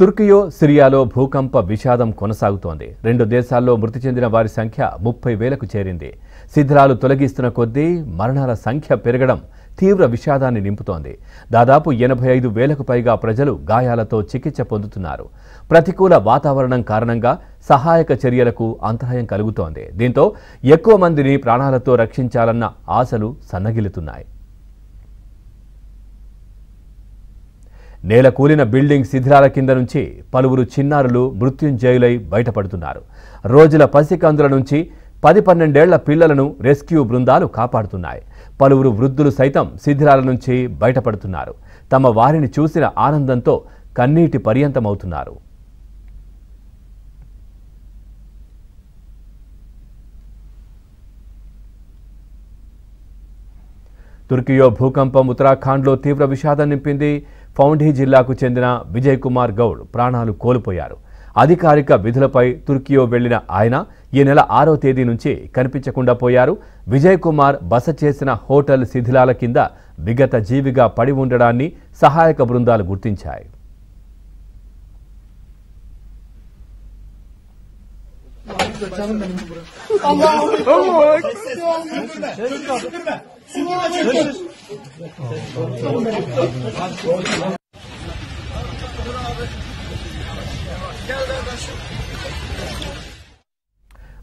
తుర్కియో సిరియాలో భూకంప విషాదం కొనసాగుతోంది రెండు దేశాల్లో మృతి చెందిన వారి సంఖ్య ముప్పై వేలకు చేరింది శిథిలాలు తొలగిస్తున్న కొద్దీ మరణాల సంఖ్య పెరగడం తీవ్ర విషాదాన్ని నింపుతోంది దాదాపు ఎనభై ఐదు వేలకు పైగా ప్రజలు గాయాలతో చికిత్స పొందుతున్నారు ప్రతికూల వాతావరణం కారణంగా సహాయక చర్యలకు అంతరాయం కలుగుతోంది దీంతో ఎక్కువ మందిని ప్రాణాలతో రక్షించాలన్న ఆశలు సన్నగిలుతున్నాయి నేల కూలిన బిల్డింగ్ శిథిరాల కింద నుంచి పలువురు చిన్నారులు మృత్యుంజయులై బయటపడుతున్నారు రోజుల పసికందుల నుంచి పది పన్నెండేళ్ల పిల్లలను రెస్క్యూ బృందాలు కాపాడుతున్నాయి పలువురు వృద్ధులు సైతం శిథిరాల నుంచి బయటపడుతున్నారు తమ వారిని చూసిన ఆనందంతో కన్నీటి పర్యంతమవుతున్నారు తుర్కియో భూకంపం ఉత్తరాఖండ్లో తీవ్ర విషాదం నింపింది ఫౌండీ జిల్లాకు చెందిన విజయ్ కుమార్ గౌడ్ ప్రాణాలు కోల్పోయారు అధికారిక విధులపై తుర్కియో వెళ్లిన ఆయన ఈ నెల ఆరో తేదీ నుంచి కనిపించకుండా పోయారు విజయ్ కుమార్ బస చేసిన హోటల్ శిథిలాల కింద విగత జీవిగా పడి ఉండడాన్ని సహాయక బృందాలు గుర్తించాయి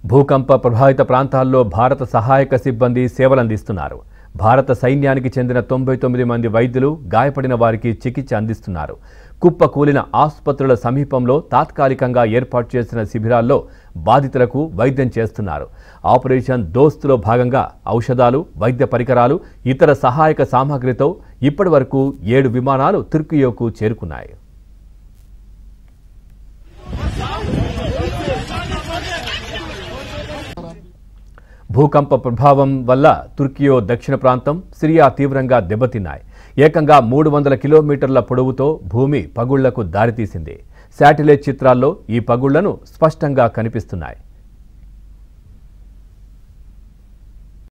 భూకంప ప్రభావిత ప్రాంతాల్లో భారత సహాయక సిబ్బంది సేవలందిస్తున్నారు భారత సైన్యానికి చెందిన తొంభై తొమ్మిది మంది వైద్యులు గాయపడిన వారికి చికిత్స అందిస్తున్నారు కుప్పకూలిన ఆసుపత్రుల సమీపంలో తాత్కాలికంగా ఏర్పాటు చేసిన శిబిరాల్లో బాధితులకు వైద్యం చేస్తున్నారు ఆపరేషన్ దోస్తులో భాగంగా ఔషధాలు వైద్య పరికరాలు ఇతర సహాయక సామాగ్రితో ఇప్పటి వరకు ఏడు విమానాలు తుర్కియోకు చేరుకున్నాయి భూకంప ప్రభావం వల్ల తుర్కియో దక్షిణ ప్రాంతం సిరియా తీవ్రంగా దెబ్బతిన్నాయి ఏకంగా మూడు వందల కిలోమీటర్ల పొడవుతో భూమి పగుళ్లకు దారితీసింది శాటిలైట్ చిత్రాల్లో ఈ పగుళ్లను స్పష్టంగా కనిపిస్తున్నాయి